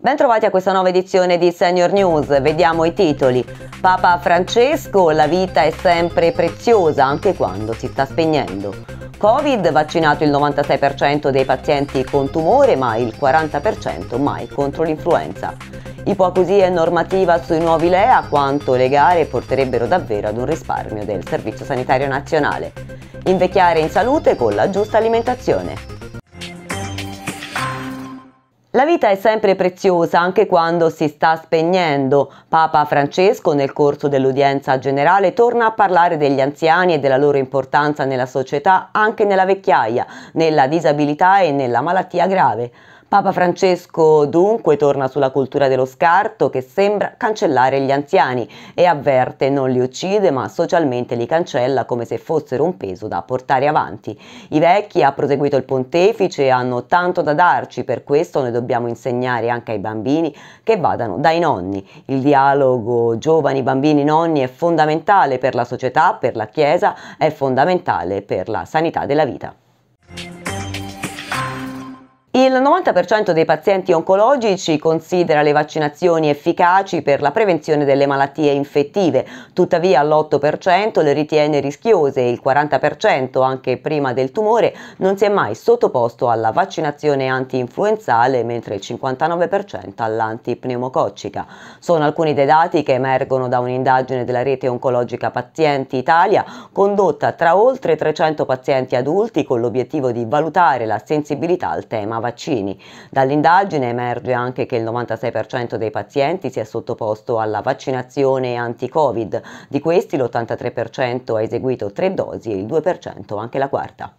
Bentrovati a questa nuova edizione di Senior News, vediamo i titoli. Papa Francesco, la vita è sempre preziosa anche quando si sta spegnendo. Covid, vaccinato il 96% dei pazienti con tumore ma il 40% mai contro l'influenza. Ipoacusia e normativa sui nuovi LEA quanto le gare porterebbero davvero ad un risparmio del Servizio Sanitario Nazionale. Invecchiare in salute con la giusta alimentazione. La vita è sempre preziosa anche quando si sta spegnendo. Papa Francesco nel corso dell'udienza generale torna a parlare degli anziani e della loro importanza nella società anche nella vecchiaia, nella disabilità e nella malattia grave. Papa Francesco dunque torna sulla cultura dello scarto che sembra cancellare gli anziani e avverte non li uccide ma socialmente li cancella come se fossero un peso da portare avanti. I vecchi, ha proseguito il pontefice, hanno tanto da darci, per questo noi dobbiamo insegnare anche ai bambini che vadano dai nonni. Il dialogo giovani, bambini, nonni è fondamentale per la società, per la Chiesa, è fondamentale per la sanità della vita. Il 90% dei pazienti oncologici considera le vaccinazioni efficaci per la prevenzione delle malattie infettive, tuttavia l'8% le ritiene rischiose e il 40% anche prima del tumore non si è mai sottoposto alla vaccinazione anti-influenzale, mentre il 59% all'antipneumococcica. Sono alcuni dei dati che emergono da un'indagine della rete oncologica Pazienti Italia condotta tra oltre 300 pazienti adulti con l'obiettivo di valutare la sensibilità al tema vaccinale vaccini. Dall'indagine emerge anche che il 96% dei pazienti si è sottoposto alla vaccinazione anti-Covid, di questi l'83% ha eseguito tre dosi e il 2% anche la quarta.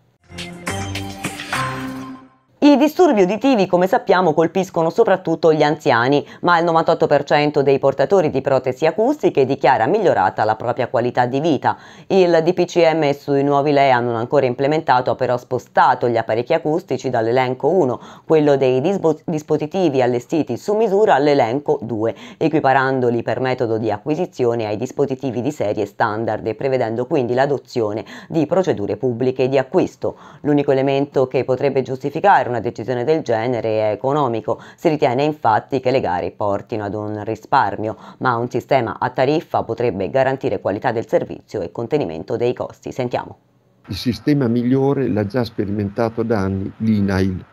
I disturbi uditivi, come sappiamo, colpiscono soprattutto gli anziani, ma il 98% dei portatori di protesi acustiche dichiara migliorata la propria qualità di vita. Il DPCM sui nuovi LEA non ancora implementato ha però spostato gli apparecchi acustici dall'elenco 1, quello dei dispositivi allestiti su misura, all'elenco 2, equiparandoli per metodo di acquisizione ai dispositivi di serie standard e prevedendo quindi l'adozione di procedure pubbliche di acquisto. L'unico elemento che potrebbe giustificare una una decisione del genere è economico, si ritiene infatti che le gare portino ad un risparmio, ma un sistema a tariffa potrebbe garantire qualità del servizio e contenimento dei costi. Sentiamo. Il sistema migliore l'ha già sperimentato da anni l'INAIL.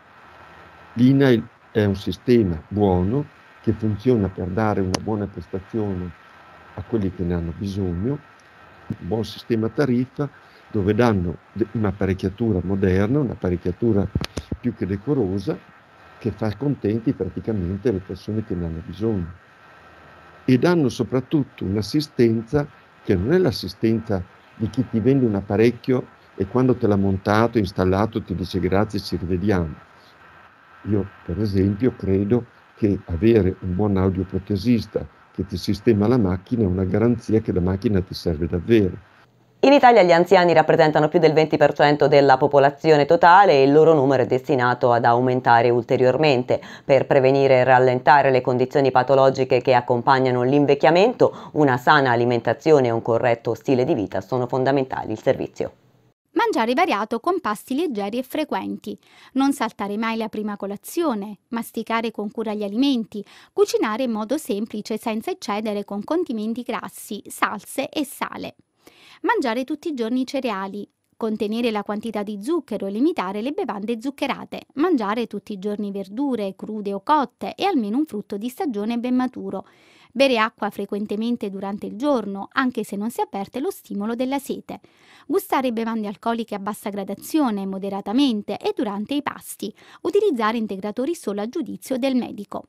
L'INAIL è un sistema buono che funziona per dare una buona prestazione a quelli che ne hanno bisogno, un buon sistema tariffa dove danno un'apparecchiatura moderna, un'apparecchiatura più che decorosa che fa contenti praticamente le persone che ne hanno bisogno e danno soprattutto un'assistenza che non è l'assistenza di chi ti vende un apparecchio e quando te l'ha montato, installato ti dice grazie, ci rivediamo. Io per esempio credo che avere un buon audioprotesista che ti sistema la macchina è una garanzia che la macchina ti serve davvero in Italia gli anziani rappresentano più del 20% della popolazione totale e il loro numero è destinato ad aumentare ulteriormente. Per prevenire e rallentare le condizioni patologiche che accompagnano l'invecchiamento, una sana alimentazione e un corretto stile di vita sono fondamentali. Il servizio. Mangiare variato con pasti leggeri e frequenti, non saltare mai la prima colazione, masticare con cura gli alimenti, cucinare in modo semplice senza eccedere con condimenti grassi, salse e sale mangiare tutti i giorni cereali, contenere la quantità di zucchero e limitare le bevande zuccherate, mangiare tutti i giorni verdure crude o cotte e almeno un frutto di stagione ben maturo, bere acqua frequentemente durante il giorno, anche se non si avverte lo stimolo della sete, gustare bevande alcoliche a bassa gradazione, moderatamente e durante i pasti, utilizzare integratori solo a giudizio del medico.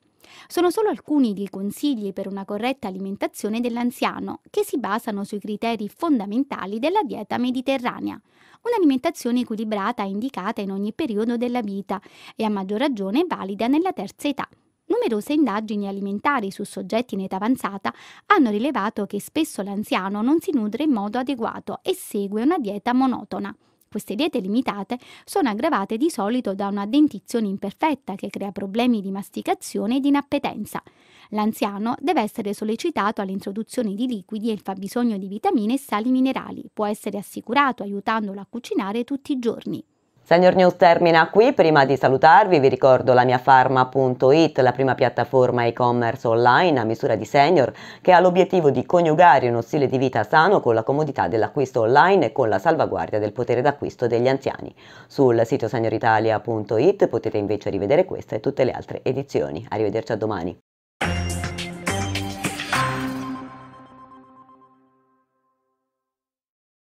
Sono solo alcuni dei consigli per una corretta alimentazione dell'anziano, che si basano sui criteri fondamentali della dieta mediterranea. Un'alimentazione equilibrata è indicata in ogni periodo della vita e a maggior ragione valida nella terza età. Numerose indagini alimentari su soggetti in età avanzata hanno rilevato che spesso l'anziano non si nutre in modo adeguato e segue una dieta monotona. Queste diete limitate sono aggravate di solito da una dentizione imperfetta che crea problemi di masticazione e di inappetenza. L'anziano deve essere sollecitato all'introduzione di liquidi e il fabbisogno di vitamine e sali minerali può essere assicurato aiutandolo a cucinare tutti i giorni. Senior News termina qui, prima di salutarvi vi ricordo la mia farma.it, la prima piattaforma e-commerce online a misura di senior che ha l'obiettivo di coniugare uno stile di vita sano con la comodità dell'acquisto online e con la salvaguardia del potere d'acquisto degli anziani. Sul sito senioritalia.it potete invece rivedere questa e tutte le altre edizioni. Arrivederci a domani.